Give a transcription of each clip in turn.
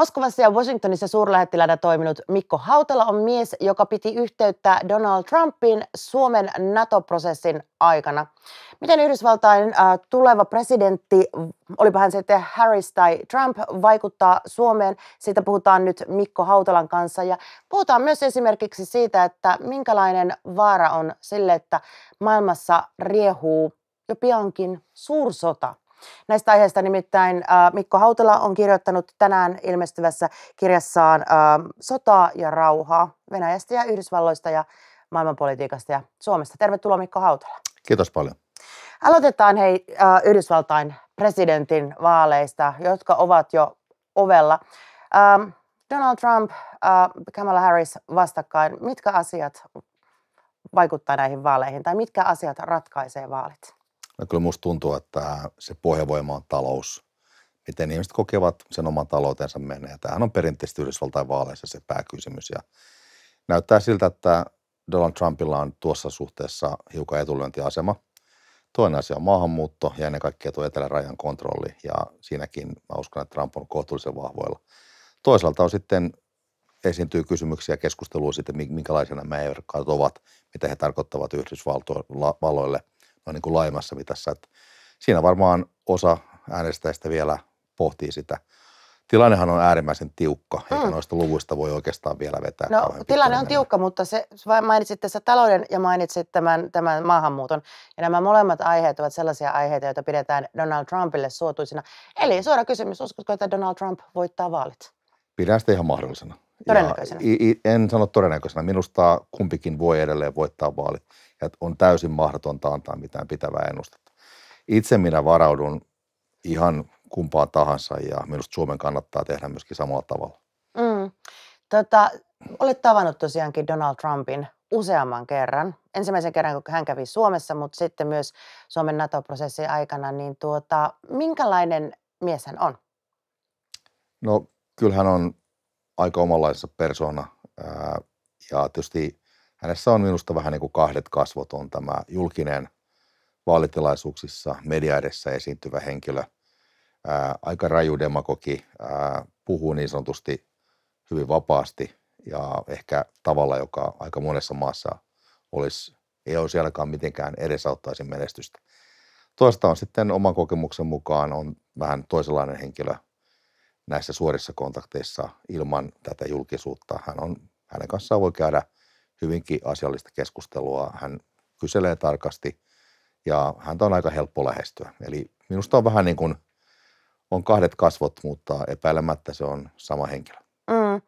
Moskovassa ja Washingtonissa suurlähettiläänä toiminut Mikko Hautala on mies, joka piti yhteyttä Donald Trumpin Suomen NATO-prosessin aikana. Miten Yhdysvaltain äh, tuleva presidentti, olipa hän sitten Harris tai Trump, vaikuttaa Suomeen? Siitä puhutaan nyt Mikko Hautalan kanssa ja puhutaan myös esimerkiksi siitä, että minkälainen vaara on sille, että maailmassa riehuu jo piankin suursota. Näistä aiheista nimittäin äh, Mikko Hautala on kirjoittanut tänään ilmestyvässä kirjassaan äh, Sotaa ja rauhaa Venäjästä ja Yhdysvalloista ja maailmanpolitiikasta ja Suomesta. Tervetuloa Mikko Hautala. Kiitos paljon. Aloitetaan hei äh, Yhdysvaltain presidentin vaaleista, jotka ovat jo ovella. Ähm, Donald Trump, Kamala Harris vastakkain. Mitkä asiat vaikuttaa näihin vaaleihin tai mitkä asiat ratkaisee vaalit? No kyllä musta tuntuu, että se pohjavoima on talous. Miten ihmiset kokevat sen oman taloutensa menee. Tämähän on perinteisesti Yhdysvaltain vaaleissa se pääkysymys. Ja näyttää siltä, että Donald Trumpilla on tuossa suhteessa hiukan etulyöntiasema. Toinen asia on maahanmuutto ja ennen kaikkea tuo etelärajan kontrolli. Ja siinäkin mä uskon, että Trump on kohtuullisen vahvoilla. Toisaalta on sitten esiintyy kysymyksiä ja keskustelua siitä, minkälaisia nämä ovat, mitä he tarkoittavat Yhdysvalloille noin niin kuin laajemmassa mitassa. Että siinä varmaan osa äänestäjistä vielä pohtii sitä. Tilannehan on äärimmäisen tiukka, mm. noista luvuista voi oikeastaan vielä vetää. No tilanne on tiukka, mutta se, mainitsit tässä talouden ja mainitsit tämän, tämän maahanmuuton. Ja nämä molemmat aiheet ovat sellaisia aiheita, joita pidetään Donald Trumpille suotuisina. Eli suora kysymys, uskotko, että Donald Trump voittaa vaalit? Pidän sitä ihan mahdollisena. Todennäköisenä. Ja, en sano todennäköisenä. Minusta kumpikin voi edelleen voittaa vaali. Ja on täysin mahdotonta antaa mitään pitävää ennustetta. Itse minä varaudun ihan kumpaan tahansa ja minusta Suomen kannattaa tehdä myöskin samalla tavalla. Mm. Tota, olet tavannut tosiaankin Donald Trumpin useamman kerran. Ensimmäisen kerran, kun hän kävi Suomessa, mutta sitten myös Suomen NATO-prosessin aikana, niin tuota, minkälainen mies hän on? No, kyllähän on aika omanlaisessa persona. ja tietysti hänessä on minusta vähän niin kuin kahdet kasvot on tämä julkinen vaalitilaisuuksissa, media edessä esiintyvä henkilö, ää, aika raju demagogi, ää, puhuu niin sanotusti hyvin vapaasti ja ehkä tavalla, joka aika monessa maassa olisi, ei olisi ainakaan mitenkään edesauttaisi menestystä. Toista on sitten oman kokemuksen mukaan on vähän toisenlainen henkilö – näissä suorissa kontakteissa ilman tätä julkisuutta. Hän on, hänen kanssaan voi käydä hyvinkin asiallista keskustelua. Hän kyselee tarkasti ja häntä on aika helppo lähestyä. Eli minusta on vähän niin kuin, on kahdet kasvot, mutta epäilemättä se on sama henkilö. Mm.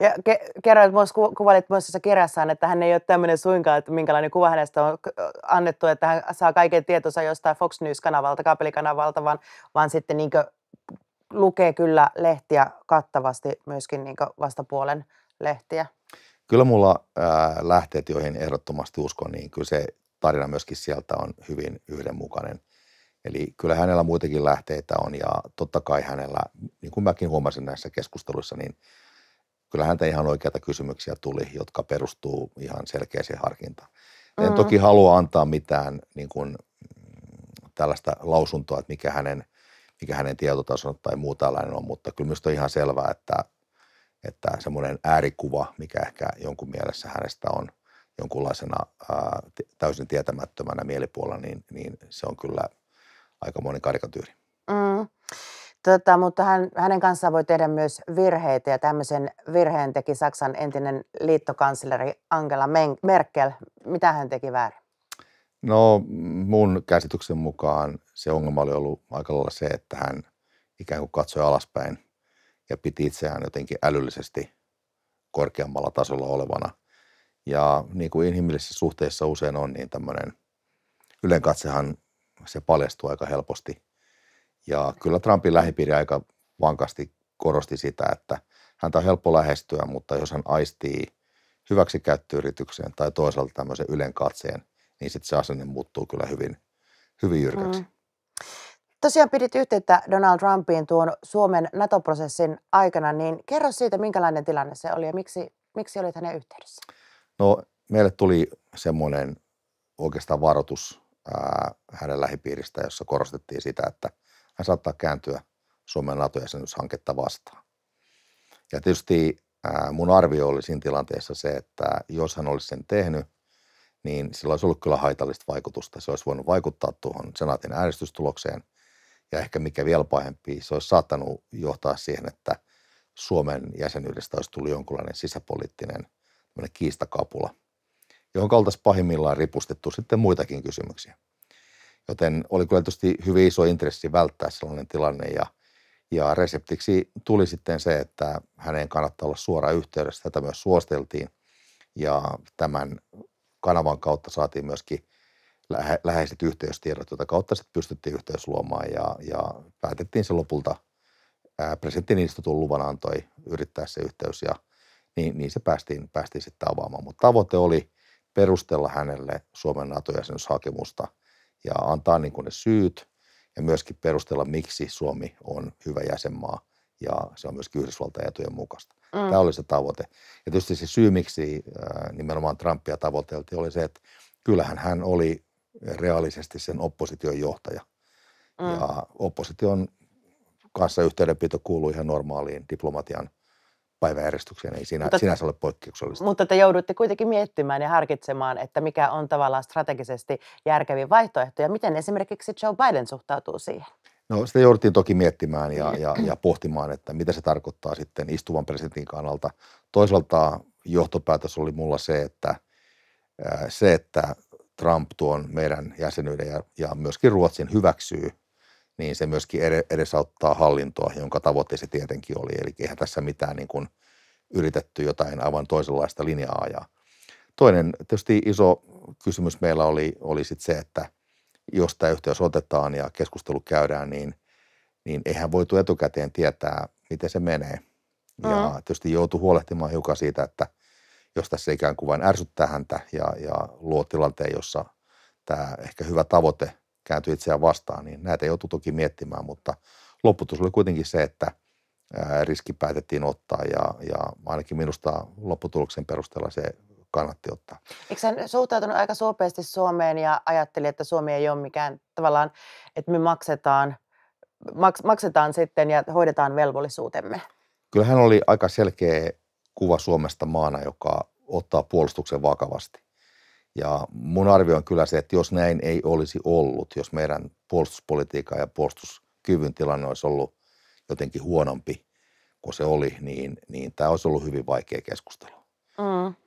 Ja ke- kerroit myös, ku- kuvailit myös tässä kirjassaan, että hän ei ole tämmöinen suinkaan, että minkälainen kuva hänestä on annettu, että hän saa kaiken tietonsa jostain Fox News-kanavalta, kaapelikanavalta, vaan, vaan sitten niin lukee kyllä lehtiä kattavasti, myöskin niin vastapuolen lehtiä. Kyllä mulla ää, lähteet, joihin ehdottomasti uskon, niin kyllä se tarina myöskin sieltä on hyvin yhdenmukainen. Eli kyllä hänellä muitakin lähteitä on ja totta kai hänellä, niin kuin mäkin huomasin näissä keskusteluissa, niin kyllä häntä ihan oikeita kysymyksiä tuli, jotka perustuu ihan selkeäseen harkintaan. En mm. toki halua antaa mitään niin kuin, mm, tällaista lausuntoa, että mikä hänen mikä hänen tietotasonsa tai muu tällainen on, mutta kyllä minusta on ihan selvää, että, että semmoinen äärikuva, mikä ehkä jonkun mielessä hänestä on jonkunlaisena ää, täysin tietämättömänä mielipuolella, niin, niin se on kyllä aika moni karikatyyri. Mm. Tota, mutta hän, hänen kanssaan voi tehdä myös virheitä ja tämmöisen virheen teki Saksan entinen liittokansleri Angela Merkel. Mitä hän teki väärin? No mun käsityksen mukaan se ongelma oli ollut aika lailla se, että hän ikään kuin katsoi alaspäin ja piti itseään jotenkin älyllisesti korkeammalla tasolla olevana. Ja niin kuin inhimillisissä suhteissa usein on, niin tämmöinen katsehan se paljastuu aika helposti. Ja kyllä Trumpin lähipiiri aika vankasti korosti sitä, että häntä on helppo lähestyä, mutta jos hän aistii hyväksikäyttöyritykseen tai toisaalta tämmöisen katseen, niin sitten se asenne muuttuu kyllä hyvin, hyvin jyrkäksi. Mm. Tosiaan pidit yhteyttä Donald Trumpiin tuon Suomen NATO-prosessin aikana, niin kerro siitä, minkälainen tilanne se oli ja miksi, miksi olit hänen yhteydessä? No meille tuli semmoinen oikeastaan varoitus ää, hänen lähipiiristä, jossa korostettiin sitä, että hän saattaa kääntyä Suomen NATO-jäsenyyshanketta vastaan. Ja tietysti ää, mun arvio oli siinä tilanteessa se, että jos hän olisi sen tehnyt, niin sillä olisi ollut kyllä haitallista vaikutusta. Se olisi voinut vaikuttaa tuohon senaatin äänestystulokseen ja ehkä mikä vielä pahempi, se olisi saattanut johtaa siihen, että Suomen jäsenyydestä olisi tullut jonkunlainen sisäpoliittinen kiistakapula, johon oltaisiin pahimmillaan ripustettu sitten muitakin kysymyksiä. Joten oli kyllä tietysti hyvin iso intressi välttää sellainen tilanne ja, ja reseptiksi tuli sitten se, että hänen kannattaa olla suora yhteydessä. Tätä myös suosteltiin ja tämän kanavan kautta saatiin myöskin lähe, läheiset yhteystiedot, jota kautta sitten pystyttiin yhteys luomaan ja, ja päätettiin se lopulta. Ää, presidentti Niinistö luvan antoi yrittää se yhteys ja niin, niin se päästiin, päästiin sitten avaamaan. Mutta tavoite oli perustella hänelle Suomen NATO-jäsenyyshakemusta ja antaa niin ne syyt ja myöskin perustella, miksi Suomi on hyvä jäsenmaa ja se on myöskin Yhdysvaltain etujen mukaista. Mm. Tämä oli se tavoite. Ja tietysti se syy, miksi nimenomaan Trumpia tavoiteltiin, oli se, että kyllähän hän oli reaalisesti sen opposition johtaja. Mm. Ja opposition kanssa yhteydenpito kuului ihan normaaliin diplomatian päiväjärjestykseen, ei siinä, mutta, sinänsä ole poikkeuksellista. Mutta te joudutte kuitenkin miettimään ja harkitsemaan, että mikä on tavallaan strategisesti järkevin vaihtoehto ja miten esimerkiksi Joe Biden suhtautuu siihen. No sitä jouduttiin toki miettimään ja, ja, ja mm. pohtimaan, että mitä se tarkoittaa sitten istuvan presidentin kannalta. Toisaalta johtopäätös oli mulla se, että äh, se, että Trump tuon meidän jäsenyyden ja, ja myöskin Ruotsin hyväksyy, niin se myöskin edesauttaa hallintoa, jonka tavoite se tietenkin oli. Eli eihän tässä mitään niin kuin yritetty jotain aivan toisenlaista linjaa ajaa. Toinen tietysti iso kysymys meillä oli, oli sit se, että – jos tämä yhteys otetaan ja keskustelu käydään, niin, niin eihän voitu etukäteen tietää, miten se menee. Ja mm. tietysti joutui huolehtimaan hiukan siitä, että jos tässä ikään kuin vain ärsyttää häntä ja, ja luo tilanteen, jossa tämä ehkä hyvä tavoite kääntyy itseään vastaan, niin näitä joutui toki miettimään, mutta lopputus oli kuitenkin se, että riski päätettiin ottaa ja, ja ainakin minusta lopputuloksen perusteella se kannatti ottaa. Eikö hän suhtautunut aika sopeasti Suomeen ja ajatteli, että Suomi ei ole mikään tavallaan, että me maksetaan, maks, maksetaan sitten ja hoidetaan velvollisuutemme? Kyllä hän oli aika selkeä kuva Suomesta maana, joka ottaa puolustuksen vakavasti. Ja mun arvio on kyllä se, että jos näin ei olisi ollut, jos meidän puolustuspolitiikka ja puolustuskyvyn tilanne olisi ollut jotenkin huonompi kuin se oli, niin, niin tämä olisi ollut hyvin vaikea keskustelu.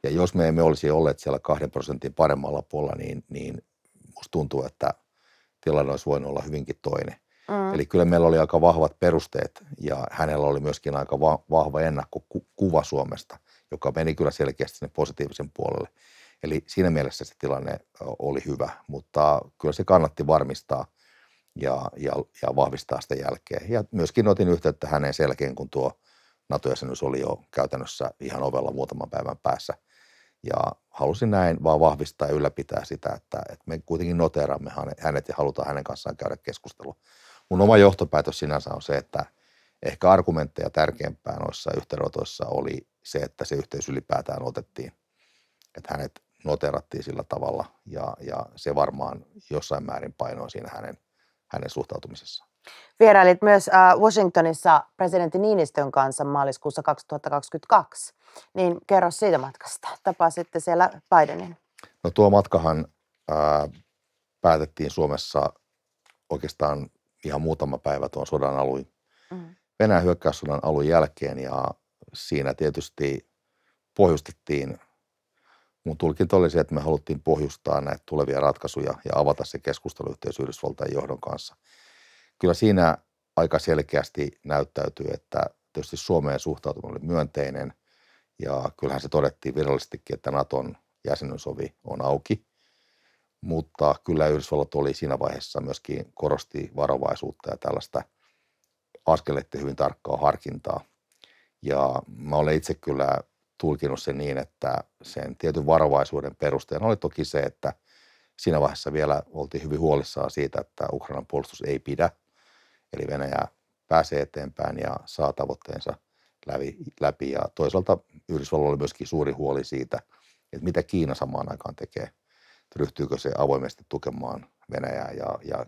Ja mm. jos me emme olisi olleet siellä kahden prosentin paremmalla puolella, niin, niin musta tuntuu, että tilanne olisi voinut olla hyvinkin toinen. Mm. Eli kyllä meillä oli aika vahvat perusteet ja hänellä oli myöskin aika va- vahva ennakkokuva Suomesta, joka meni kyllä selkeästi sinne positiivisen puolelle. Eli siinä mielessä se tilanne oli hyvä, mutta kyllä se kannatti varmistaa ja, ja, ja vahvistaa sitä jälkeen. Ja myöskin otin yhteyttä häneen selkeen, kun tuo – NATO-jäsenyys oli jo käytännössä ihan ovella muutaman päivän päässä. Ja halusin näin vaan vahvistaa ja ylläpitää sitä, että, että me kuitenkin noteeramme hänet ja halutaan hänen kanssaan käydä keskustelua. Mun oma johtopäätös sinänsä on se, että ehkä argumentteja tärkeämpää noissa yhteydenotoissa oli se, että se yhteys ylipäätään otettiin. Että hänet noterattiin sillä tavalla ja, ja se varmaan jossain määrin painoi siinä hänen, hänen suhtautumisessaan. Vierailit myös äh, Washingtonissa presidentti Niinistön kanssa maaliskuussa 2022. Niin kerro siitä matkasta. Tapasitte siellä Bidenin. No tuo matkahan ää, äh, päätettiin Suomessa oikeastaan ihan muutama päivä tuon sodan alun, mm. Venäjän hyökkäyssodan alun jälkeen ja siinä tietysti pohjustettiin, mun tulkinta oli se, että me haluttiin pohjustaa näitä tulevia ratkaisuja ja avata se keskusteluyhteys Yhdysvaltain johdon kanssa – kyllä siinä aika selkeästi näyttäytyy, että tietysti Suomeen suhtautuminen oli myönteinen ja kyllähän se todettiin virallisestikin, että Naton jäsenyysovi on auki, mutta kyllä Yhdysvallat oli siinä vaiheessa myöskin korosti varovaisuutta ja tällaista askeleiden hyvin tarkkaa harkintaa. Ja mä olen itse kyllä tulkinut sen niin, että sen tietyn varovaisuuden perusteena oli toki se, että siinä vaiheessa vielä oltiin hyvin huolissaan siitä, että Ukrainan puolustus ei pidä – Eli Venäjä pääsee eteenpäin ja saa tavoitteensa läpi. läpi. Ja toisaalta Yhdysvalloilla oli myöskin suuri huoli siitä, että mitä Kiina samaan aikaan tekee. Että ryhtyykö se avoimesti tukemaan Venäjää. Ja, ja,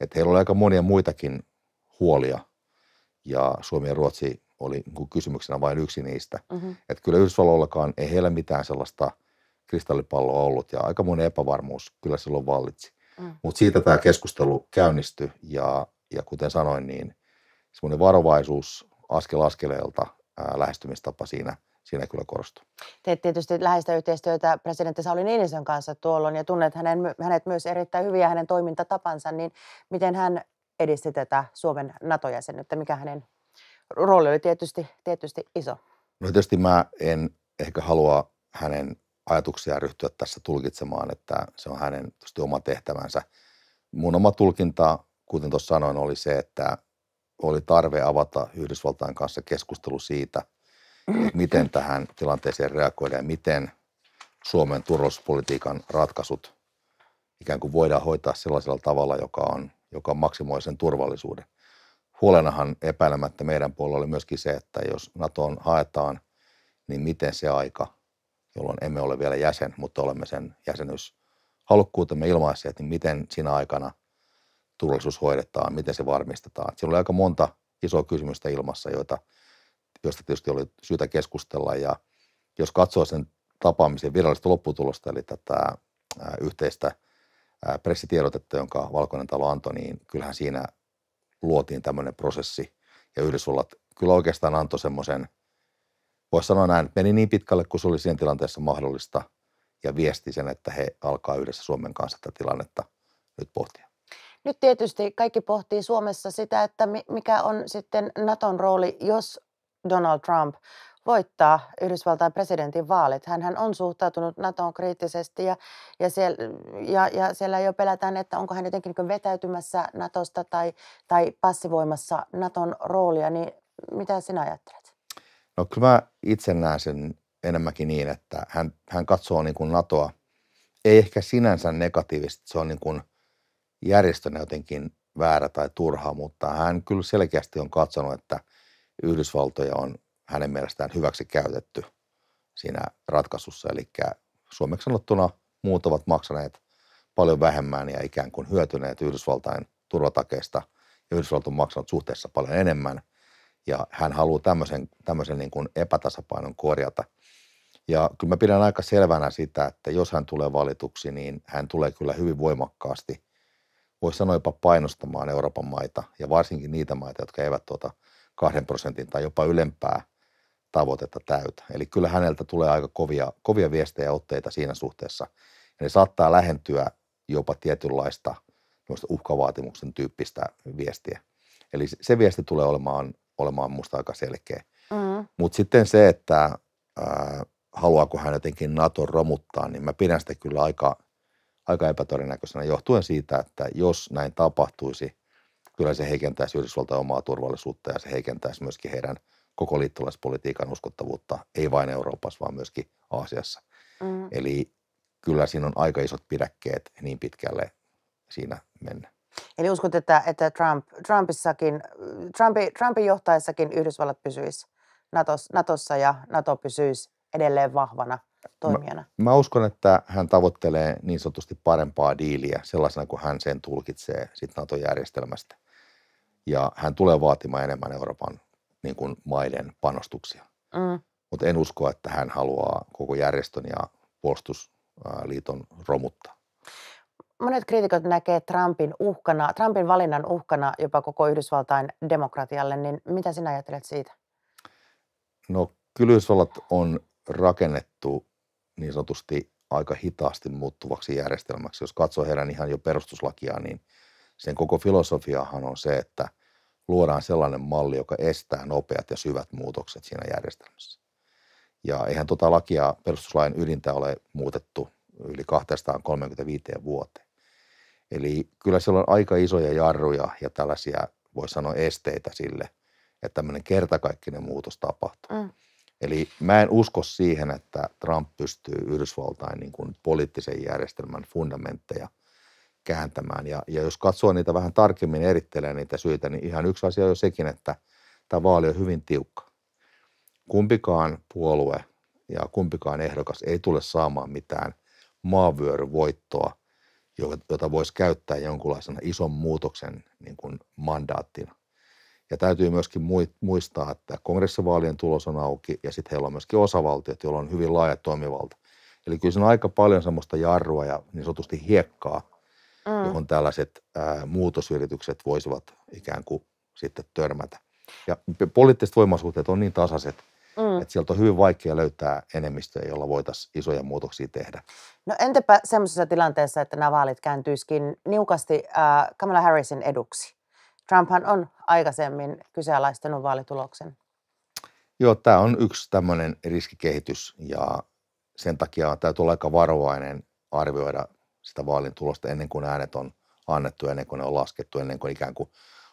että heillä oli aika monia muitakin huolia ja Suomi ja Ruotsi oli niin kysymyksenä vain yksi niistä. Mm-hmm. Että kyllä Yhdysvalloillakaan ei heillä mitään sellaista kristallipalloa ollut ja aika monen epävarmuus kyllä silloin vallitsi. Mm. Mutta siitä tämä keskustelu käynnistyi ja ja kuten sanoin, niin semmoinen varovaisuus askel askeleelta ää, lähestymistapa siinä, siinä kyllä korostuu. Teet tietysti läheistä yhteistyötä presidentti Sauli Niinisön kanssa tuolloin ja tunnet hänen, hänet myös erittäin ja hänen toimintatapansa, niin miten hän edisti tätä Suomen NATO-jäsenyyttä, mikä hänen rooli oli tietysti, tietysti iso? No tietysti mä en ehkä halua hänen ajatuksiaan ryhtyä tässä tulkitsemaan, että se on hänen oma tehtävänsä. Mun oma tulkinta kuten tuossa sanoin, oli se, että oli tarve avata Yhdysvaltain kanssa keskustelu siitä, että mm. miten tähän tilanteeseen reagoidaan ja miten Suomen turvallisuuspolitiikan ratkaisut ikään kuin voidaan hoitaa sellaisella tavalla, joka, on, joka maksimoi sen turvallisuuden. Huolenahan epäilemättä meidän puolella oli myöskin se, että jos NATOon haetaan, niin miten se aika, jolloin emme ole vielä jäsen, mutta olemme sen jäsenyyshalukkuutemme ilmaisseet, niin miten siinä aikana – turvallisuus hoidetaan, miten se varmistetaan. Siinä oli aika monta isoa kysymystä ilmassa, joita, joista tietysti oli syytä keskustella. Ja jos katsoo sen tapaamisen virallista lopputulosta, eli tätä yhteistä pressitiedotetta, jonka Valkoinen talo antoi, niin kyllähän siinä luotiin tämmöinen prosessi. Ja Yhdysvallat kyllä oikeastaan antoi semmoisen, voisi sanoa näin, että meni niin pitkälle kun se oli siinä tilanteessa mahdollista ja viesti sen, että he alkaa yhdessä Suomen kanssa tätä tilannetta nyt pohtia. Nyt tietysti kaikki pohtii Suomessa sitä, että mikä on sitten Naton rooli, jos Donald Trump voittaa Yhdysvaltain presidentin vaalit. Hänhän on suhtautunut NATOon kriittisesti ja, ja, siellä, ja, ja siellä jo pelätään, että onko hän jotenkin niin vetäytymässä NATOsta tai, tai passivoimassa NATOn roolia. Niin mitä sinä ajattelet? No kyllä mä itse näen sen enemmänkin niin, että hän, hän katsoo niin kuin NATOa, ei ehkä sinänsä negatiivisesti, se on niin kuin – järjestönä jotenkin väärä tai turha, mutta hän kyllä selkeästi on katsonut, että Yhdysvaltoja on hänen mielestään hyväksi käytetty siinä ratkaisussa. Eli suomeksi sanottuna muut ovat maksaneet paljon vähemmän ja ikään kuin hyötyneet Yhdysvaltain turvatakeista ja on maksanut suhteessa paljon enemmän. Ja hän haluaa tämmöisen, tämmöisen niin kuin epätasapainon korjata. Ja kyllä mä pidän aika selvänä sitä, että jos hän tulee valituksi, niin hän tulee kyllä hyvin voimakkaasti – voisi sanoa jopa painostamaan Euroopan maita ja varsinkin niitä maita, jotka eivät tuota kahden prosentin tai jopa ylempää tavoitetta täytä. Eli kyllä häneltä tulee aika kovia, kovia viestejä ja otteita siinä suhteessa. Ja ne saattaa lähentyä jopa tietynlaista uhkavaatimuksen tyyppistä viestiä. Eli se viesti tulee olemaan, olemaan musta aika selkeä. Mm. Mutta sitten se, että äh, haluaako hän jotenkin NATO romuttaa, niin mä pidän sitä kyllä aika – aika epätodennäköisenä johtuen siitä, että jos näin tapahtuisi, kyllä se heikentäisi Yhdysvaltain omaa turvallisuutta ja se heikentäisi myöskin heidän koko liittolaispolitiikan uskottavuutta, ei vain Euroopassa, vaan myöskin Aasiassa. Mm. Eli kyllä siinä on aika isot pidäkkeet niin pitkälle siinä mennä. Eli uskot, että, että Trump, Trumpissakin, Trumpi, Trumpin johtaessakin Yhdysvallat pysyisi Natos, Natossa ja Nato pysyisi edelleen vahvana – toimijana? Mä, mä uskon, että hän tavoittelee niin sanotusti parempaa diiliä sellaisena kuin hän sen tulkitsee sit NATO-järjestelmästä. Ja hän tulee vaatimaan enemmän Euroopan niin kuin, maiden panostuksia. Mm. Mutta en usko, että hän haluaa koko järjestön ja puolustusliiton romuttaa. Monet kriitikot näkee Trumpin uhkana, Trumpin valinnan uhkana jopa koko Yhdysvaltain demokratialle, niin mitä sinä ajattelet siitä? No kyllä Yhdysvallat on rakennettu niin sanotusti aika hitaasti muuttuvaksi järjestelmäksi. Jos katsoo heidän ihan jo perustuslakiaan, niin sen koko filosofiahan on se, että luodaan sellainen malli, joka estää nopeat ja syvät muutokset siinä järjestelmässä. Ja eihän tuota lakia perustuslain ydintä ole muutettu yli 235 vuoteen. Eli kyllä siellä on aika isoja jarruja ja tällaisia, voi sanoa, esteitä sille, että tämmöinen kertakaikkinen muutos tapahtuu. Mm. Eli mä en usko siihen, että Trump pystyy Yhdysvaltain niin kuin poliittisen järjestelmän fundamentteja kääntämään. Ja, ja jos katsoo niitä vähän tarkemmin, erittelee niitä syitä, niin ihan yksi asia on jo sekin, että tämä vaali on hyvin tiukka. Kumpikaan puolue ja kumpikaan ehdokas ei tule saamaan mitään maavyöryvoittoa, jota voisi käyttää jonkunlaisena ison muutoksen niin kuin mandaattina – ja täytyy myöskin muistaa, että kongressivaalien tulos on auki ja sitten heillä on myöskin osavaltiot, joilla on hyvin laaja toimivalta. Eli kyllä se on aika paljon semmoista jarrua ja niin sanotusti hiekkaa, mm. johon tällaiset ää, muutosyritykset voisivat ikään kuin sitten törmätä. Ja poliittiset voimasuhteet on niin tasaiset, mm. että sieltä on hyvin vaikea löytää enemmistöä, jolla voitaisiin isoja muutoksia tehdä. No entäpä semmoisessa tilanteessa, että nämä vaalit kääntyisikin niukasti äh, Kamala Harrisin eduksi? Trumphan on aikaisemmin kyseenalaistanut vaalituloksen. Joo, tämä on yksi tämmöinen riskikehitys ja sen takia täytyy olla aika varovainen arvioida sitä vaalin tulosta ennen kuin äänet on annettu, ennen kuin ne on laskettu, ennen kuin ikään kuin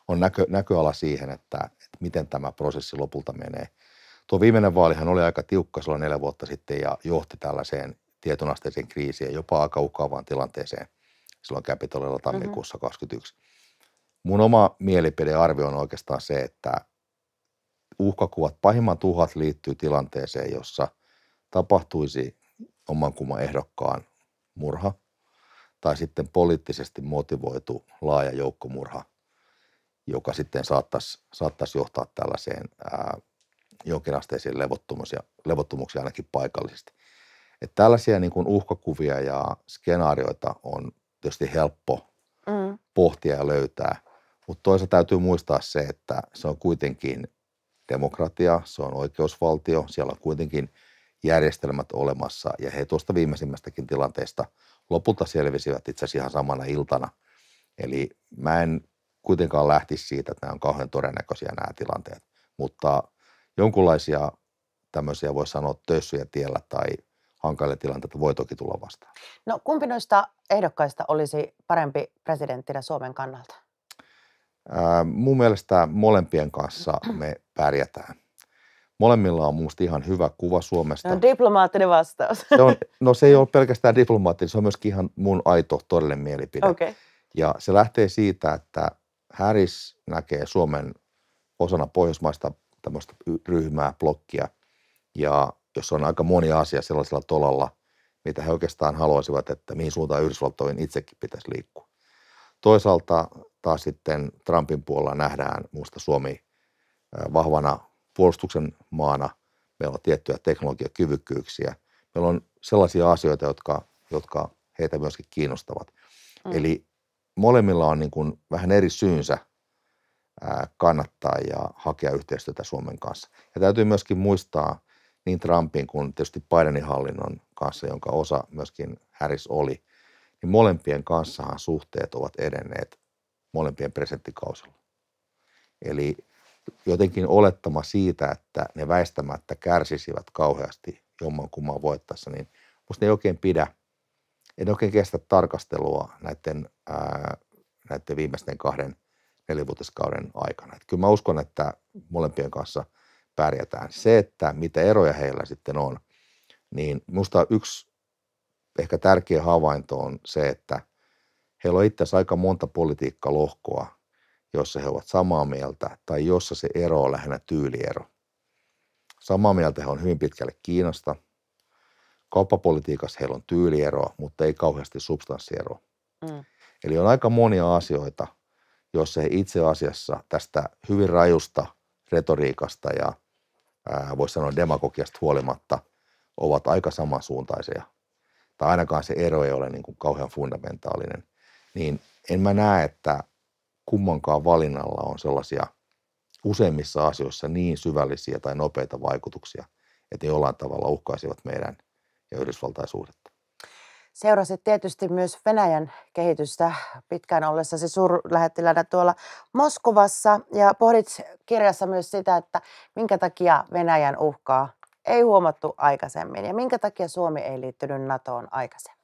on näkö, näköala siihen, että, että miten tämä prosessi lopulta menee. Tuo viimeinen vaalihan oli aika tiukka silloin neljä vuotta sitten ja johti tällaiseen tietyn kriisiin, jopa aika uhkaavaan tilanteeseen silloin Capitolilla tammikuussa mm-hmm. 2021 mun oma mielipidearvio on oikeastaan se, että uhkakuvat, pahimmat uhat liittyy tilanteeseen, jossa tapahtuisi oman kumman ehdokkaan murha tai sitten poliittisesti motivoitu laaja joukkomurha, joka sitten saattaisi, saattaisi johtaa tällaiseen ää, jonkinasteisiin levottomuuksiin ainakin paikallisesti. Että tällaisia niin kuin uhkakuvia ja skenaarioita on tietysti helppo mm. pohtia ja löytää – mutta toisaalta täytyy muistaa se, että se on kuitenkin demokratia, se on oikeusvaltio, siellä on kuitenkin järjestelmät olemassa ja he tuosta viimeisimmästäkin tilanteesta lopulta selvisivät itse asiassa ihan samana iltana. Eli mä en kuitenkaan lähtisi siitä, että nämä on kauhean todennäköisiä nämä tilanteet, mutta jonkunlaisia tämmöisiä voi sanoa töissyjä tiellä tai hankalia tilanteita voi toki tulla vastaan. No kumpi noista ehdokkaista olisi parempi presidenttinä Suomen kannalta? Ää, mun mielestä molempien kanssa me pärjätään. Molemmilla on minusta ihan hyvä kuva Suomesta. Se on diplomaattinen vastaus. Se on, no se ei ole pelkästään diplomaattinen, se on myöskin ihan mun aito todellinen mielipide. Okay. Ja se lähtee siitä, että Häris näkee Suomen osana pohjoismaista tämmöistä ryhmää, blokkia, ja jos on aika moni asia sellaisella tolalla, mitä he oikeastaan haluaisivat, että mihin suuntaan Yhdysvaltoihin itsekin pitäisi liikkua. Toisaalta taas sitten Trumpin puolella nähdään muusta Suomi vahvana puolustuksen maana. Meillä on tiettyjä teknologiakyvykkyyksiä. Meillä on sellaisia asioita, jotka, jotka heitä myöskin kiinnostavat. Mm. Eli molemmilla on niin kuin vähän eri syynsä kannattaa ja hakea yhteistyötä Suomen kanssa. Ja täytyy myöskin muistaa niin Trumpin kuin tietysti Bidenin hallinnon kanssa, jonka osa myöskin Harris oli, niin molempien kanssahan suhteet ovat edenneet molempien presenttikausilla. Eli jotenkin olettama siitä, että ne väistämättä kärsisivät kauheasti jommankumman voittaessa, niin musta ne ei oikein pidä, en oikein kestä tarkastelua näiden, ää, näiden viimeisten kahden nelivuotiskauden aikana. Et kyllä mä uskon, että molempien kanssa pärjätään. Se, että mitä eroja heillä sitten on, niin musta yksi ehkä tärkeä havainto on se, että – heillä on itse asiassa aika monta politiikkalohkoa, jossa he ovat samaa mieltä tai jossa se ero on lähinnä tyyliero. Samaa mieltä he on hyvin pitkälle Kiinasta. Kauppapolitiikassa heillä on tyylieroa, mutta ei kauheasti substanssieroa. Mm. Eli on aika monia asioita, joissa he itse asiassa tästä hyvin rajusta retoriikasta ja voisi sanoa demagogiasta huolimatta ovat aika samansuuntaisia. Tai ainakaan se ero ei ole niin kuin kauhean fundamentaalinen niin en mä näe, että kummankaan valinnalla on sellaisia useimmissa asioissa niin syvällisiä tai nopeita vaikutuksia, että jollain tavalla uhkaisivat meidän ja Yhdysvaltain suhdetta. Seurasit tietysti myös Venäjän kehitystä pitkään ollessasi suurlähettilänä tuolla Moskovassa ja pohdit kirjassa myös sitä, että minkä takia Venäjän uhkaa ei huomattu aikaisemmin ja minkä takia Suomi ei liittynyt NATOon aikaisemmin.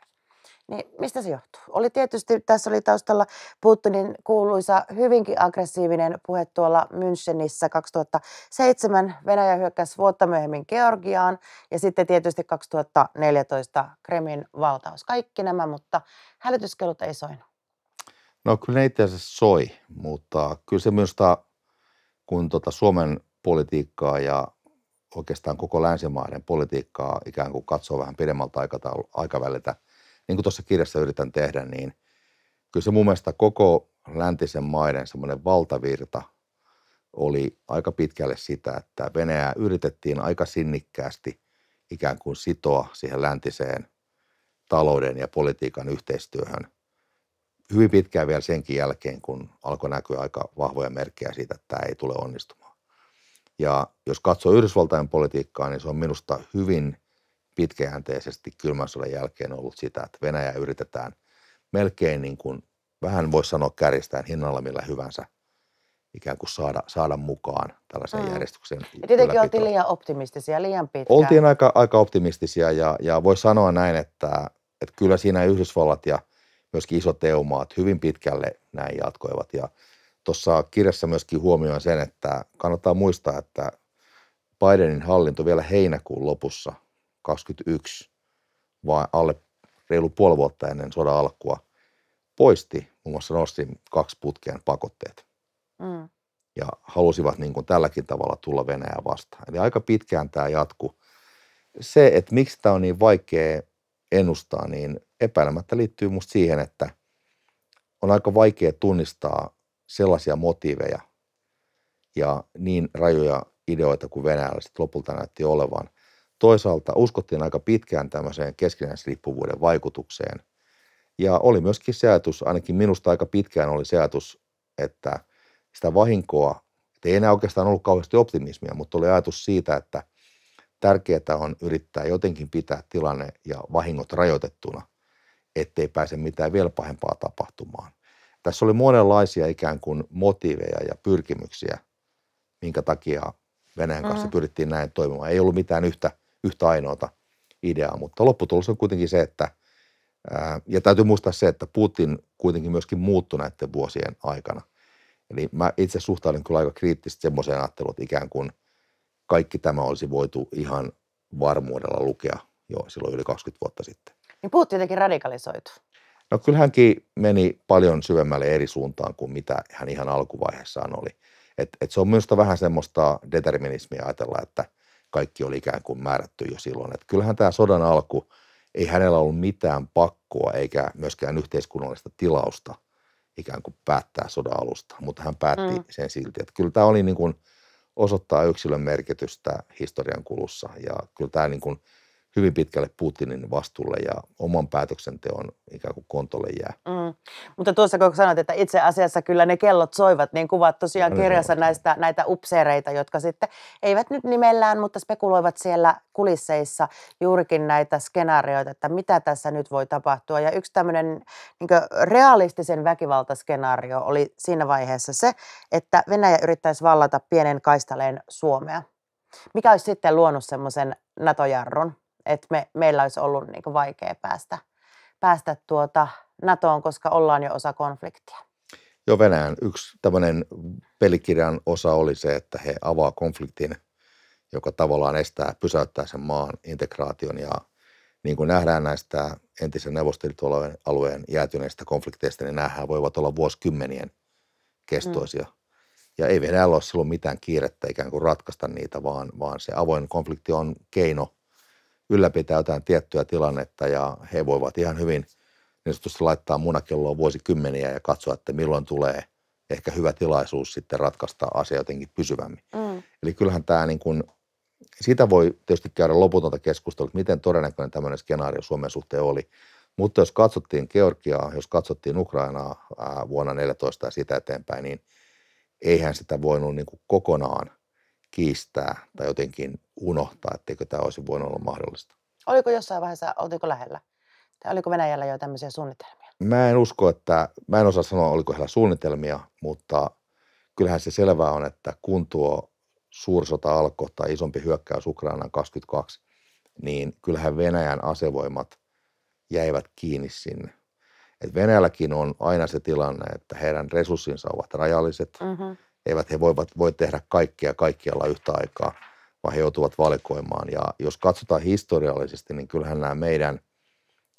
Niin mistä se johtuu? Oli tietysti, tässä oli taustalla Putinin kuuluisa hyvinkin aggressiivinen puhe tuolla Münchenissä 2007. Venäjä hyökkäsi vuotta myöhemmin Georgiaan ja sitten tietysti 2014 Kremin valtaus. Kaikki nämä, mutta hälytyskelut ei soinut. No kyllä ne itse asiassa soi, mutta kyllä se minusta, kun tuota Suomen politiikkaa ja oikeastaan koko länsimaiden politiikkaa ikään kuin katsoo vähän pidemmältä aikaväliltä – niin kuin tuossa kirjassa yritän tehdä, niin kyllä se mun mielestä koko läntisen maiden semmoinen valtavirta oli aika pitkälle sitä, että Venäjää yritettiin aika sinnikkäästi ikään kuin sitoa siihen läntiseen talouden ja politiikan yhteistyöhön. Hyvin pitkään vielä senkin jälkeen, kun alkoi näkyä aika vahvoja merkkejä siitä, että tämä ei tule onnistumaan. Ja jos katsoo Yhdysvaltain politiikkaa, niin se on minusta hyvin – pitkäjänteisesti kylmän sodan jälkeen ollut sitä, että Venäjä yritetään melkein niin kuin, vähän voisi sanoa kärjestään hinnalla millä hyvänsä ikään kuin saada, saada mukaan tällaiseen mm. järjestykseen. Ja tietenkin oltiin liian optimistisia, liian pitkään. Oltiin aika, aika optimistisia ja, ja voi sanoa näin, että, että kyllä siinä Yhdysvallat ja myöskin isot EU-maat hyvin pitkälle näin jatkoivat. Ja tuossa kirjassa myöskin huomioin sen, että kannattaa muistaa, että Bidenin hallinto vielä heinäkuun lopussa 2021, vaan alle reilu puoli vuotta ennen sodan alkua, poisti muun muassa Nord kaksi putkeen pakotteet. Mm. Ja halusivat niin kuin tälläkin tavalla tulla Venäjää vastaan. Eli aika pitkään tämä jatku. Se, että miksi tämä on niin vaikea ennustaa, niin epäilemättä liittyy musta siihen, että on aika vaikea tunnistaa sellaisia motiiveja ja niin rajoja ideoita kuin Venäjällä sitten lopulta näytti olevan, Toisaalta uskottiin aika pitkään tämmöiseen keskinäisriippuvuuden vaikutukseen. Ja oli myöskin se ajatus, ainakin minusta aika pitkään oli se ajatus, että sitä vahinkoa, ei enää oikeastaan ollut kauheasti optimismia, mutta oli ajatus siitä, että tärkeää on yrittää jotenkin pitää tilanne ja vahingot rajoitettuna, ettei pääse mitään vielä pahempaa tapahtumaan. Tässä oli monenlaisia ikään kuin motiiveja ja pyrkimyksiä, minkä takia Venäjän kanssa mm. pyrittiin näin toimimaan. Ei ollut mitään yhtä yhtä ainoata ideaa, mutta lopputulos on kuitenkin se, että ja täytyy muistaa se, että Putin kuitenkin myöskin muuttui näiden vuosien aikana. Eli mä itse suhtaudun kyllä aika kriittisesti semmoiseen ajatteluun, että ikään kuin kaikki tämä olisi voitu ihan varmuudella lukea jo silloin yli 20 vuotta sitten. Niin Putin jotenkin radikalisoitu. No kyllähänkin meni paljon syvemmälle eri suuntaan kuin mitä hän ihan alkuvaiheessaan oli. Et, et se on minusta vähän semmoista determinismia ajatella, että – kaikki oli ikään kuin määrätty jo silloin. Että kyllähän tämä sodan alku, ei hänellä ollut mitään pakkoa eikä myöskään yhteiskunnallista tilausta ikään kuin päättää sodan alusta, mutta hän päätti mm. sen silti. Että kyllä tämä oli niin kuin, osoittaa yksilön merkitystä historian kulussa ja kyllä tämä niin kuin – hyvin pitkälle Putinin vastuulle ja oman päätöksenteon ikään kuin kontolle jää. Mm. Mutta tuossa kun sanoit, että itse asiassa kyllä ne kellot soivat, niin kuvat tosiaan no niin, kirjassa näistä, näitä upseereita, jotka sitten eivät nyt nimellään, mutta spekuloivat siellä kulisseissa juurikin näitä skenaarioita, että mitä tässä nyt voi tapahtua. Ja yksi tämmöinen niin realistisen väkivaltaskenaario oli siinä vaiheessa se, että Venäjä yrittäisi vallata pienen kaistaleen Suomea. Mikä olisi sitten luonut semmoisen NATO-jarrun? että me, meillä olisi ollut niin kuin vaikea päästä, päästä tuota NATOon, koska ollaan jo osa konfliktia. Joo, Venäjän yksi tämmöinen pelikirjan osa oli se, että he avaa konfliktin, joka tavallaan estää, pysäyttää sen maan integraation ja niin kuin nähdään näistä entisen neuvostoliiton alueen jäätyneistä konflikteista, niin nämä voivat olla vuosikymmenien kestoisia. Mm. Ja ei Venäjällä ole silloin mitään kiirettä ikään kuin ratkaista niitä, vaan, vaan se avoin konflikti on keino ylläpitää jotain tiettyä tilannetta ja he voivat ihan hyvin niin sanotusti laittaa munakelloa vuosikymmeniä ja katsoa, että milloin tulee ehkä hyvä tilaisuus sitten ratkaista asia jotenkin pysyvämmin. Mm. Eli kyllähän tämä niin kuin, siitä voi tietysti käydä loputonta keskustelua, miten todennäköinen tämmöinen skenaario Suomen suhteen oli. Mutta jos katsottiin Georgiaa, jos katsottiin Ukrainaa vuonna 14 ja sitä eteenpäin, niin eihän sitä voinut niin kuin kokonaan kiistää tai jotenkin unohtaa, etteikö tämä olisi voinut olla mahdollista. Oliko jossain vaiheessa, oliko lähellä? Tai oliko Venäjällä jo tämmöisiä suunnitelmia? Mä en usko, että, mä en osaa sanoa, oliko heillä suunnitelmia, mutta kyllähän se selvää on, että kun tuo suursota alkoi tai isompi hyökkäys Ukrainaan 22, niin kyllähän Venäjän asevoimat jäivät kiinni sinne. Et Venäjälläkin on aina se tilanne, että heidän resurssinsa ovat rajalliset. Mm-hmm eivät he voivat, voi tehdä kaikkea kaikkialla yhtä aikaa, vaan he joutuvat valikoimaan. Ja jos katsotaan historiallisesti, niin kyllähän nämä meidän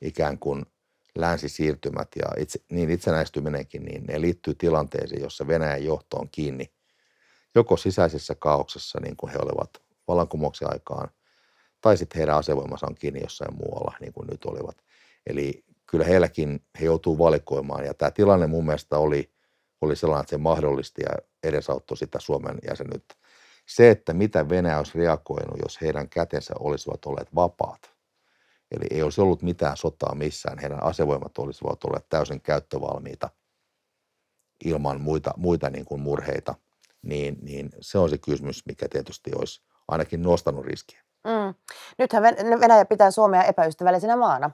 ikään kuin länsisiirtymät ja itse, niin itsenäistyminenkin, niin ne liittyy tilanteeseen, jossa Venäjän johto on kiinni joko sisäisessä kaauksessa, niin kuin he olivat vallankumouksen aikaan, tai sitten heidän asevoimansa on kiinni jossain muualla, niin kuin nyt olivat. Eli kyllä heilläkin he joutuu valikoimaan. Ja tämä tilanne mun mielestä oli oli sellainen, että se mahdollisti ja edesauttoi sitä Suomen jäsenyyttä. Se, että mitä Venäjä olisi reagoinut, jos heidän kätensä olisivat olleet vapaat, eli ei olisi ollut mitään sotaa missään, heidän asevoimat olisivat olleet täysin käyttövalmiita ilman muita, muita niin kuin murheita, niin, niin se on se kysymys, mikä tietysti olisi ainakin nostanut riskiä. Mm. Nythän no Venäjä pitää Suomea epäystävällisenä maana.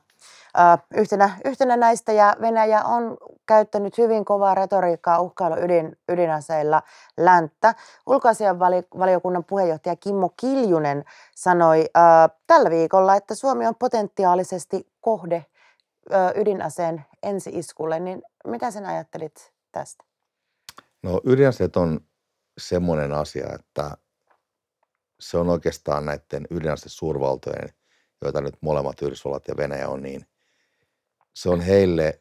yhtenä, yhtenä näistä ja Venäjä on käyttänyt hyvin kovaa retoriikkaa uhkailu ydin, ydinaseilla länttä. Ulkoasianvaliokunnan puheenjohtaja Kimmo Kiljunen sanoi ö, tällä viikolla, että Suomi on potentiaalisesti kohde ö, ydinaseen ensi-iskulle. Niin mitä sen ajattelit tästä? No ydinaseet on semmoinen asia, että se on oikeastaan näiden ydinaste suurvaltojen, joita nyt molemmat Yhdysvallat ja Venäjä on, niin se on heille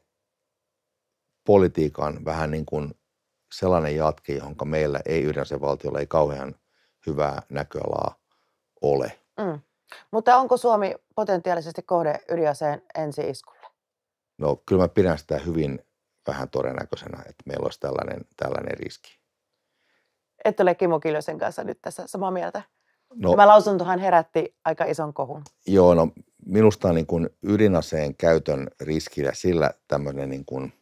politiikan vähän niin kuin sellainen jatke, johon meillä ei valtiolla ei kauhean hyvää näköalaa ole. Mm. Mutta onko Suomi potentiaalisesti kohde ydinaseen ensi iskulle? No kyllä mä pidän sitä hyvin vähän todennäköisenä, että meillä olisi tällainen, tällainen riski. Et ole Kimmo Kiljosen kanssa nyt tässä samaa mieltä? No, Tämä lausuntohan herätti aika ison kohun. Joo, no minusta niin kuin ydinaseen käytön riskillä sillä tämmöinen niin kuin,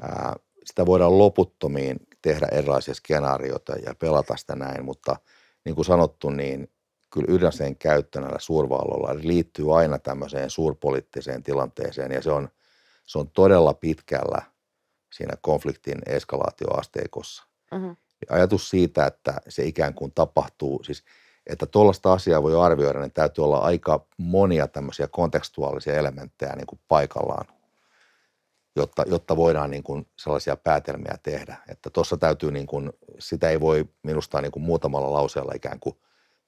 ää, sitä voidaan loputtomiin tehdä erilaisia skenaarioita ja pelata sitä näin, mutta niin kuin sanottu, niin kyllä ydinaseen käyttö näillä suurvalloilla liittyy aina tämmöiseen suurpoliittiseen tilanteeseen ja se on, se on todella pitkällä siinä konfliktin eskalaatioasteikossa. Mm-hmm. Ajatus siitä, että se ikään kuin tapahtuu, siis – että tuollaista asiaa voi arvioida, niin täytyy olla aika monia tämmöisiä kontekstuaalisia elementtejä niin kuin paikallaan, jotta, jotta voidaan niin kuin sellaisia päätelmiä tehdä. Että tuossa täytyy, niin kuin, sitä ei voi minusta niin kuin muutamalla lauseella ikään kuin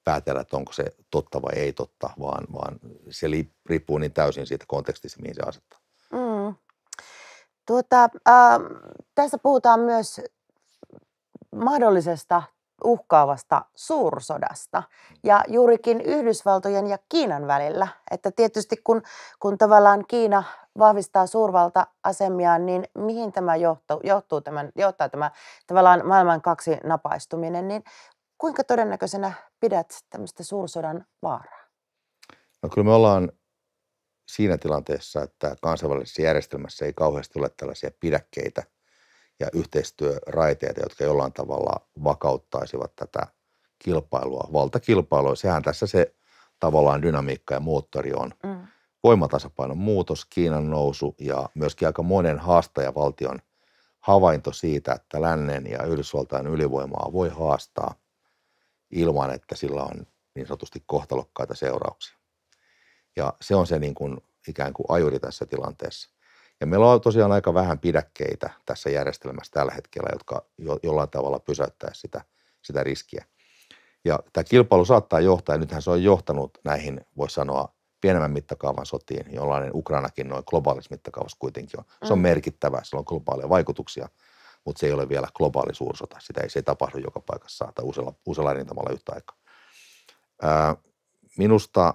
päätellä, että onko se totta vai ei totta, vaan, vaan se riippuu niin täysin siitä kontekstista, mihin se asettaa. Mm. Tuota, äh, tässä puhutaan myös mahdollisesta uhkaavasta suursodasta ja juurikin Yhdysvaltojen ja Kiinan välillä. Että tietysti kun, kun tavallaan Kiina vahvistaa suurvalta-asemiaan, niin mihin tämä johtuu, johtuu tämän, johtaa tämä tavallaan maailman kaksi napaistuminen, niin kuinka todennäköisenä pidät tämmöistä suursodan vaaraa? No kyllä me ollaan siinä tilanteessa, että kansainvälisessä järjestelmässä ei kauheasti ole tällaisia pidäkkeitä – ja yhteistyöraiteita, jotka jollain tavalla vakauttaisivat tätä kilpailua, valtakilpailua. Sehän tässä se tavallaan dynamiikka ja moottori on. Mm. Voimatasapainon muutos, Kiinan nousu ja myöskin aika monen haastajavaltion havainto siitä, että lännen ja Yhdysvaltain ylivoimaa voi haastaa ilman, että sillä on niin sanotusti kohtalokkaita seurauksia. Ja se on se niin kuin ikään kuin ajuri tässä tilanteessa. Ja meillä on tosiaan aika vähän pidäkkeitä tässä järjestelmässä tällä hetkellä, jotka jo, jollain tavalla pysäyttää sitä, sitä riskiä. Ja tämä kilpailu saattaa johtaa, ja nythän se on johtanut näihin, voisi sanoa, pienemmän mittakaavan sotiin, jollainen Ukrainakin noin globaalissa mittakaavassa kuitenkin on. Se on mm. merkittävä, sillä on globaaleja vaikutuksia, mutta se ei ole vielä globaali suursota. Sitä ei, se ei tapahdu joka paikassa tai usealla, usealla rintamalla yhtä aikaa. Ää, minusta,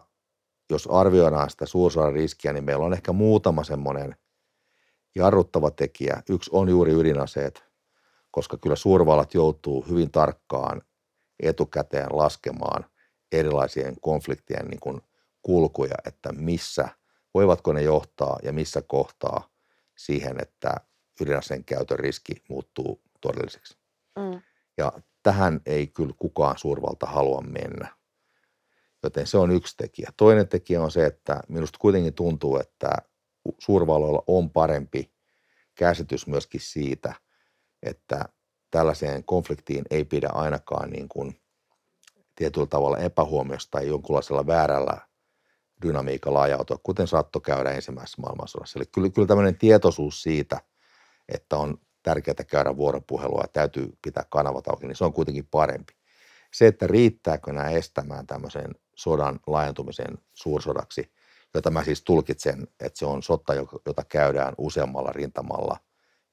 jos arvioidaan sitä suursodan riskiä, niin meillä on ehkä muutama semmoinen jarruttava tekijä. Yksi on juuri ydinaseet, koska kyllä suurvallat joutuu hyvin tarkkaan etukäteen laskemaan erilaisien konfliktien niin kuin kulkuja, että missä, voivatko ne johtaa ja missä kohtaa siihen, että ydinaseen käytön riski muuttuu todelliseksi. Mm. Ja tähän ei kyllä kukaan suurvalta halua mennä. Joten se on yksi tekijä. Toinen tekijä on se, että minusta kuitenkin tuntuu, että suurvalloilla on parempi käsitys myöskin siitä, että tällaiseen konfliktiin ei pidä ainakaan niin kuin tietyllä tavalla epähuomiosta tai jonkunlaisella väärällä dynamiikalla ajautua, kuten saattoi käydä ensimmäisessä maailmansodassa. Eli kyllä, kyllä tämmöinen tietoisuus siitä, että on tärkeää käydä vuoropuhelua ja täytyy pitää kanavat auki, niin se on kuitenkin parempi. Se, että riittääkö nämä estämään tämmöisen sodan laajentumisen suursodaksi – jota mä siis tulkitsen, että se on sota, jota käydään useammalla rintamalla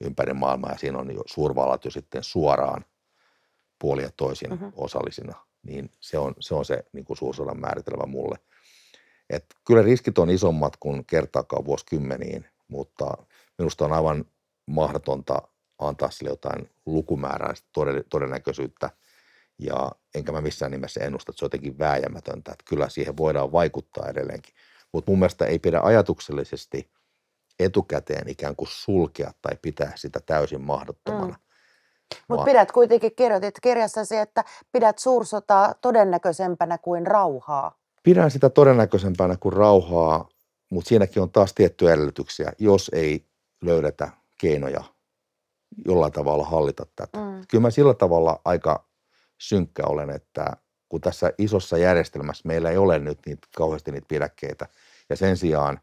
ympäri maailmaa, ja siinä on jo suurvallat jo sitten suoraan puoli ja toisin mm-hmm. osallisina, niin se on se, on se niin kuin suursodan määritelmä mulle. Et kyllä riskit on isommat kuin kertaakaan vuosikymmeniin, mutta minusta on aivan mahdotonta antaa sille jotain lukumääräistä todennäköisyyttä, ja enkä mä missään nimessä ennusta, että se on jotenkin vääjämätöntä, että kyllä siihen voidaan vaikuttaa edelleenkin. Mutta mun mielestä ei pidä ajatuksellisesti etukäteen ikään kuin sulkea tai pitää sitä täysin mahdottomana. Mm. Mutta pidät kuitenkin, kirjoitit kirjassasi, että pidät suursotaa todennäköisempänä kuin rauhaa. Pidän sitä todennäköisempänä kuin rauhaa, mutta siinäkin on taas tiettyjä edellytyksiä, jos ei löydetä keinoja jollain tavalla hallita tätä. Mm. Kyllä mä sillä tavalla aika synkkä olen, että kun tässä isossa järjestelmässä meillä ei ole nyt niitä, kauheasti niitä pidäkkeitä. Ja sen sijaan,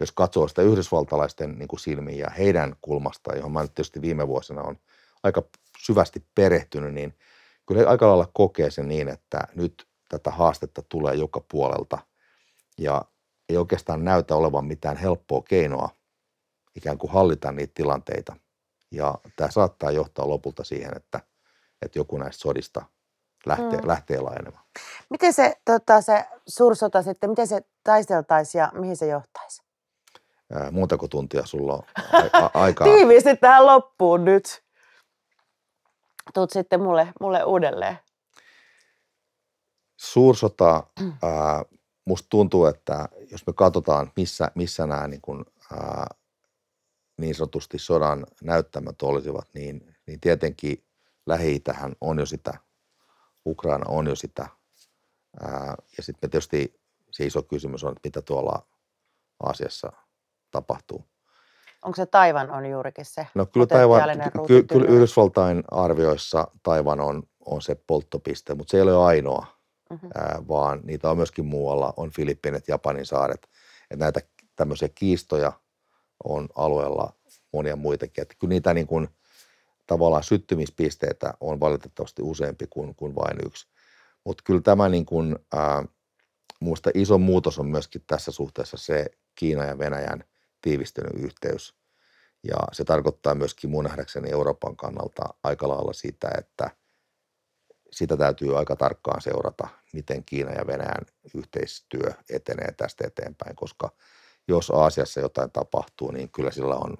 jos katsoo sitä yhdysvaltalaisten niin kuin silmiä ja heidän kulmasta johon mä nyt tietysti viime vuosina on aika syvästi perehtynyt, niin kyllä he aika lailla kokee sen niin, että nyt tätä haastetta tulee joka puolelta ja ei oikeastaan näytä olevan mitään helppoa keinoa ikään kuin hallita niitä tilanteita. Ja tämä saattaa johtaa lopulta siihen, että, että joku näistä sodista lähtee, mm. lähtee laajenemaan. Miten se, tota, se sursota sitten, miten se taisteltaisi ja mihin se johtaisi? Ää, montako tuntia sulla on a- aikaa? Tiiviisti tähän loppuun nyt. Tuut sitten mulle, mulle uudelleen. Suursota, ää, musta tuntuu, että jos me katsotaan, missä, missä nämä niin, kun, ää, niin sanotusti sodan näyttämät olisivat, niin, niin tietenkin lähi on jo sitä Ukraina on jo sitä. Ää, ja sitten tietysti se iso kysymys on, että mitä tuolla Aasiassa tapahtuu. Onko se Taivan on juurikin se No kyllä, Taivan, ky- kyllä Yhdysvaltain arvioissa Taivan on, on se polttopiste, mutta se ei ole ainoa, mm-hmm. ää, vaan niitä on myöskin muualla. On Filippiinit, Japanin saaret. Et näitä tämmöisiä kiistoja on alueella monia muitakin. Et kyllä niitä niin kuin – tavallaan syttymispisteitä on valitettavasti useampi kuin, kuin vain yksi. Mutta kyllä tämä niin kuin, ää, muista iso muutos on myöskin tässä suhteessa se Kiina ja Venäjän tiivistynyt yhteys. Ja se tarkoittaa myöskin mun nähdäkseni Euroopan kannalta aika lailla sitä, että sitä täytyy aika tarkkaan seurata, miten Kiina ja Venäjän yhteistyö etenee tästä eteenpäin, koska jos Aasiassa jotain tapahtuu, niin kyllä sillä on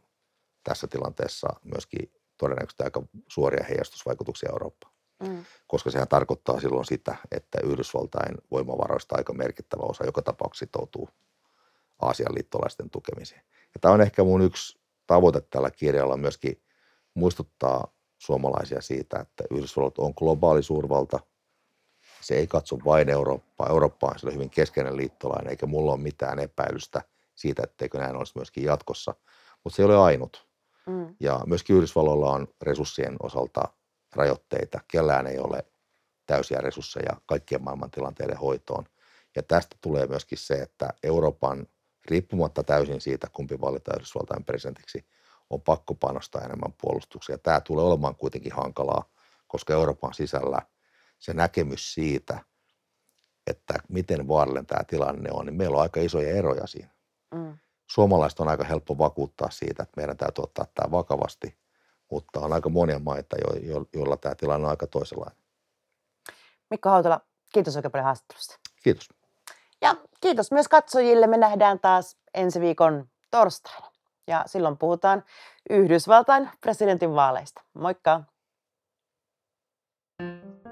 tässä tilanteessa myöskin todennäköisesti aika suoria heijastusvaikutuksia Eurooppaan. Mm. Koska sehän tarkoittaa silloin sitä, että Yhdysvaltain voimavaroista aika merkittävä osa joka tapauksessa sitoutuu Aasian liittolaisten tukemiseen. Ja tämä on ehkä mun yksi tavoite tällä kirjalla myöskin muistuttaa suomalaisia siitä, että Yhdysvallat on globaali suurvalta. Se ei katso vain Eurooppaa. Eurooppa on hyvin keskeinen liittolainen, eikä mulla ole mitään epäilystä siitä, etteikö näin olisi myöskin jatkossa. Mutta se ei ole ainut. Mm. Ja myöskin Yhdysvalloilla on resurssien osalta rajoitteita. Kellään ei ole täysiä resursseja kaikkien maailman tilanteiden hoitoon. Ja tästä tulee myöskin se, että Euroopan riippumatta täysin siitä, kumpi valitaan Yhdysvaltain presidentiksi, on pakko panostaa enemmän puolustuksia. Tämä tulee olemaan kuitenkin hankalaa, koska Euroopan sisällä se näkemys siitä, että miten vaarallinen tämä tilanne on, niin meillä on aika isoja eroja siinä. Mm suomalaiset on aika helppo vakuuttaa siitä, että meidän täytyy ottaa tämä vakavasti, mutta on aika monia maita, jo, jo, joilla tämä tilanne on aika toisenlainen. Mikko Hautala, kiitos oikein paljon haastattelusta. Kiitos. Ja kiitos myös katsojille. Me nähdään taas ensi viikon torstaina. Ja silloin puhutaan Yhdysvaltain presidentin vaaleista. Moikka! thank you